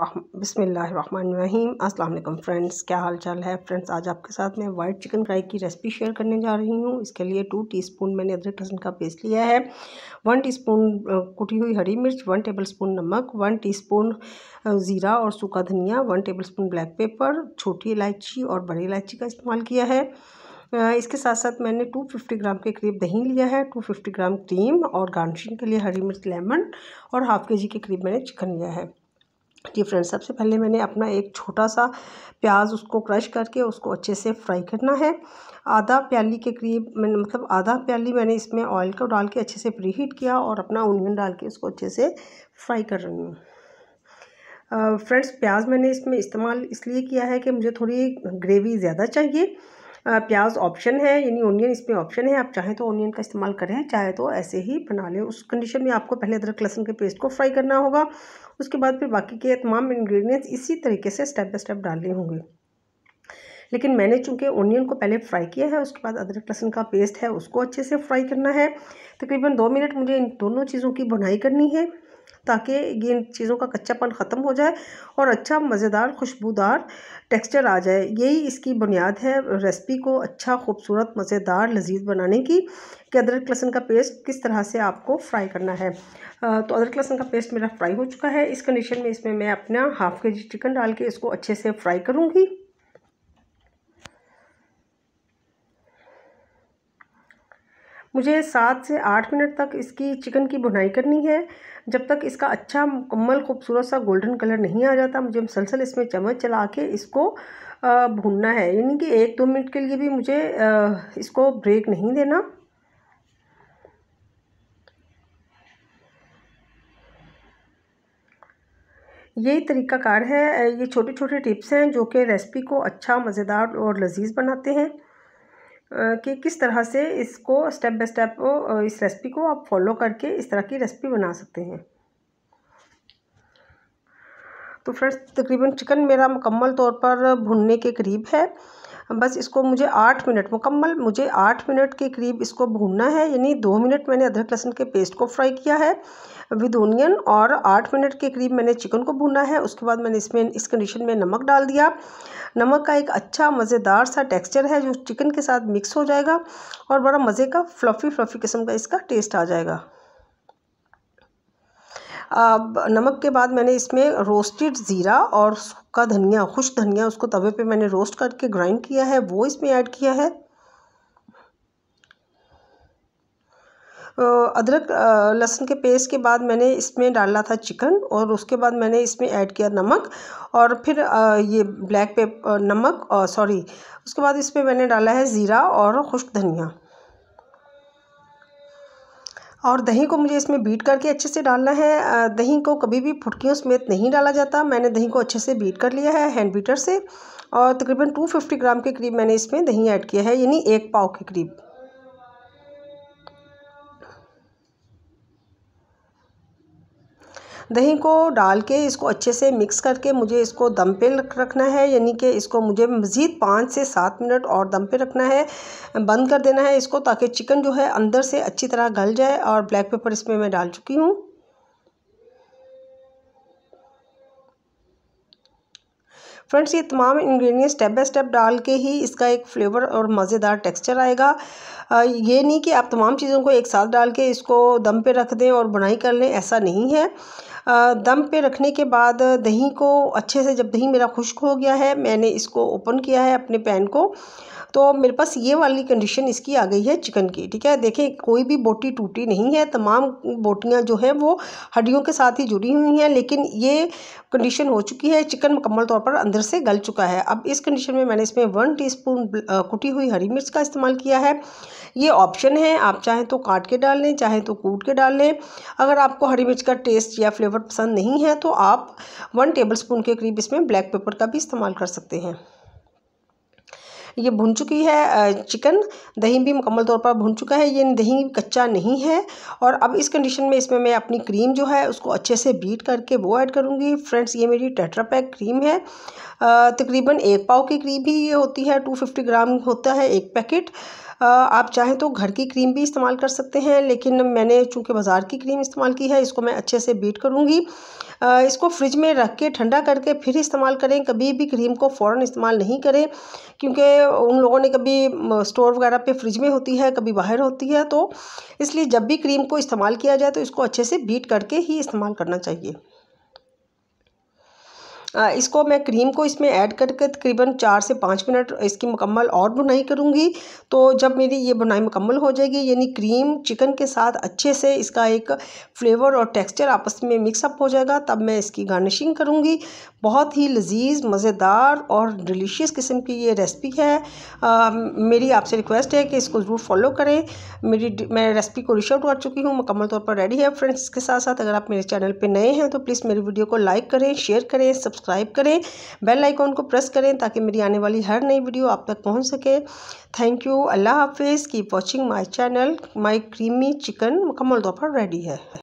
बिसमीम अल्लाम फ्रेंड्स क्या हाल चाल है फ्रेंड्स आज आपके साथ मैं वाइट चिकन फ्राई की रेसिपी शेयर करने जा रही हूँ इसके लिए टू टीस्पून मैंने अदरक लहसन का पेस्ट लिया है वन टीस्पून कुटी हुई हरी मिर्च वन टेबलस्पून नमक वन टीस्पून ज़ीरा और सूखा धनिया वन टेबलस्पून ब्लैक पेपर छोटी इलायची और बड़ी इलायची का इस्तेमाल किया है इसके साथ साथ मैंने 250 ग्राम के करीब दही लिया है 250 ग्राम क्रीम और गार्निशिंग के लिए हरी मिर्च लेमन और हाफ़ के जी के करीब मैंने चिकन लिया है फ्रेंड्स सबसे पहले मैंने अपना एक छोटा सा प्याज उसको क्रश करके उसको अच्छे से फ्राई करना है आधा प्याली के करीब मैंने मतलब आधा प्याली मैंने इसमें ऑयल को डाल के अच्छे से प्री हीट किया और अपना ओनियन डाल के उसको अच्छे से फ्राई कर रही हूँ फ्रेंड्स प्याज मैंने इसमें इस्तेमाल इसलिए किया है कि मुझे थोड़ी ग्रेवी ज़्यादा चाहिए प्याज ऑप्शन है यानी ओनियन इसमें ऑप्शन है आप चाहें तो ओनियन का इस्तेमाल करें चाहे तो ऐसे ही बना लें उस कंडीशन में आपको पहले अदरक लहसुन के पेस्ट को फ्राई करना होगा उसके बाद फिर बाकी के तमाम इन्ग्रीडियंट्स इसी तरीके से स्टेप बाय स्टेप डालने होंगे लेकिन मैंने चूँकि ओनियन को पहले फ्राई किया है उसके बाद अदरक लहसुन का पेस्ट है उसको अच्छे से फ्राई करना है तकरीबन दो मिनट मुझे इन दोनों चीज़ों की बुनाई करनी है ताकि ये इन चीज़ों का कच्चापन ख़त्म हो जाए और अच्छा मज़ेदार खुशबूदार टेक्सचर आ जाए यही इसकी बुनियाद है रेसिपी को अच्छा खूबसूरत मज़ेदार लजीज बनाने की कि अदरक लहसन का पेस्ट किस तरह से आपको फ्राई करना है आ, तो अदरक लहसुन का पेस्ट मेरा फ्राई हो चुका है इस कंडीशन में इसमें मैं अपना हाफ़ के जी चिकन डाल के इसको अच्छे से फ्राई करूँगी मुझे सात से आठ मिनट तक इसकी चिकन की बुनाई करनी है जब तक इसका अच्छा मुकम्मल खूबसूरत सा गोल्डन कलर नहीं आ जाता मुझे मुसलसल इसमें चम्मच चला के इसको भूनना है यानी कि एक दो मिनट के लिए भी मुझे इसको ब्रेक नहीं देना यही तरीक़ाकार है ये छोटे छोटे टिप्स हैं जो कि रेसिपी को अच्छा मज़ेदार और लजीज बनाते हैं कि किस तरह से इसको स्टेप बाय स्टेप इस रेसिपी को आप फॉलो करके इस तरह की रेसिपी बना सकते हैं तो फ्रेंड्स तकरीबन चिकन मेरा मुकम्मल तौर पर भुनने के करीब है बस इसको मुझे आठ मिनट मुकम्मल मुझे आठ मिनट के करीब इसको भूनना है यानी दो मिनट मैंने अदरक लहसुन के पेस्ट को फ्राई किया है विद ओनियन और आठ मिनट के करीब मैंने चिकन को भूना है उसके बाद मैंने इसमें इस कंडीशन में नमक डाल दिया नमक का एक अच्छा मज़ेदार सा टेक्सचर है जो चिकन के साथ मिक्स हो जाएगा और बड़ा मज़े का फ्लफ़ी फ्लफ़ी किस्म का इसका टेस्ट आ जाएगा नमक के बाद मैंने इसमें रोस्टेड ज़ीरा और सूखा धनिया खुश धनिया उसको तवे पे मैंने रोस्ट करके ग्राइंड किया है वो इसमें ऐड किया है अदरक लहसुन के पेस्ट के बाद मैंने इसमें डाला था चिकन और उसके बाद मैंने इसमें ऐड किया नमक और फिर ये ब्लैक पेपर नमक सॉरी उसके बाद इसमें मैंने डाला है ज़ीरा और खुश्क धनिया और दही को मुझे इसमें बीट करके अच्छे से डालना है दही को कभी भी फुटकियों समेत नहीं डाला जाता मैंने दही को अच्छे से बीट कर लिया है हैंड बीटर से और तकरीबन 250 ग्राम के करीब मैंने इसमें दही ऐड किया है यानी एक पाव के करीब दही को डाल के इसको अच्छे से मिक्स करके मुझे इसको दम पे रखना है यानी कि इसको मुझे मज़ीद पाँच से सात मिनट और दम पे रखना है बंद कर देना है इसको ताकि चिकन जो है अंदर से अच्छी तरह गल जाए और ब्लैक पेपर इसमें मैं डाल चुकी हूँ फ्रेंड्स ये तमाम इंग्रेडिएंट्स स्टेप बाय स्टेप डाल के ही इसका एक फ्लेवर और मज़ेदार टेक्सचर आएगा ये नहीं कि आप तमाम चीज़ों को एक साथ डाल के इसको दम पे रख दें और बुनाई कर लें ऐसा नहीं है दम पे रखने के बाद दही को अच्छे से जब दही मेरा खुश्क हो गया है मैंने इसको ओपन किया है अपने पैन को तो मेरे पास ये वाली कंडीशन इसकी आ गई है चिकन की ठीक है देखें कोई भी बोटी टूटी नहीं है तमाम बोटियाँ जो हैं वो हड्डियों के साथ ही जुड़ी हुई हैं लेकिन ये कंडीशन हो चुकी है चिकन मुकम्मल तौर पर अंदर से गल चुका है अब इस कंडीशन में मैंने इसमें वन स्पून कुटी हुई हरी मिर्च का इस्तेमाल किया है ये ऑप्शन है आप चाहें तो काट के डाल लें चाहें तो कूट के डाल लें अगर आपको हरी मिर्च का टेस्ट या फ्लेवर पसंद नहीं है तो आप वन टेबल स्पून के करीब इसमें ब्लैक पेपर का भी इस्तेमाल कर सकते हैं ये भुन चुकी है चिकन दही भी मुकम्मल तौर पर भुन चुका है ये दही कच्चा नहीं है और अब इस कंडीशन में इसमें मैं अपनी क्रीम जो है उसको अच्छे से बीट करके वो ऐड करूँगी फ्रेंड्स ये मेरी पैक क्रीम है तकरीबन एक पाव की क्रीम ही ये होती है टू फिफ्टी ग्राम होता है एक पैकेट आप चाहें तो घर की क्रीम भी इस्तेमाल कर सकते हैं लेकिन मैंने चूँकि बाज़ार की क्रीम इस्तेमाल की है इसको मैं अच्छे से बीट करूँगी इसको फ्रिज में रख के ठंडा करके फिर इस्तेमाल करें कभी भी क्रीम को फ़ौरन इस्तेमाल नहीं करें क्योंकि उन लोगों ने कभी स्टोर वगैरह पे फ्रिज में होती है कभी बाहर होती है तो इसलिए जब भी क्रीम को इस्तेमाल किया जाए तो इसको अच्छे से बीट करके ही इस्तेमाल करना चाहिए इसको मैं क्रीम को इसमें ऐड करके तकरीबन चार से पाँच मिनट इसकी मुकम्मल और बुनाई करूँगी तो जब मेरी ये बुनाई मुकम्मल हो जाएगी यानी क्रीम चिकन के साथ अच्छे से इसका एक फ्लेवर और टेक्स्चर आपस में मिक्सअप हो जाएगा तब मैं इसकी गार्निशिंग करूँगी बहुत ही लजीज मज़ेदार और डिलीशियस किस्म की ये रेसिपी है आ, मेरी आपसे रिक्वेस्ट है कि इसको ज़रूर फॉलो करें मेरी मैं रेसिपी को रिश आउट कर चुकी हूँ मुकम्मल तौर पर रेडी है फ्रेंड्स के साथ साथ अगर आप मेरे चैनल पर नए हैं तो प्लीज़ मेरी वीडियो को लाइक करें शेयर करें सब्सक्राइब करें बेल आइकॉन को प्रेस करें ताकि मेरी आने वाली हर नई वीडियो आप तक पहुँच सके थैंक यू अल्लाह हाफिज़ keep watching my channel my creamy chicken मुकम्मल तौर पर रेडी है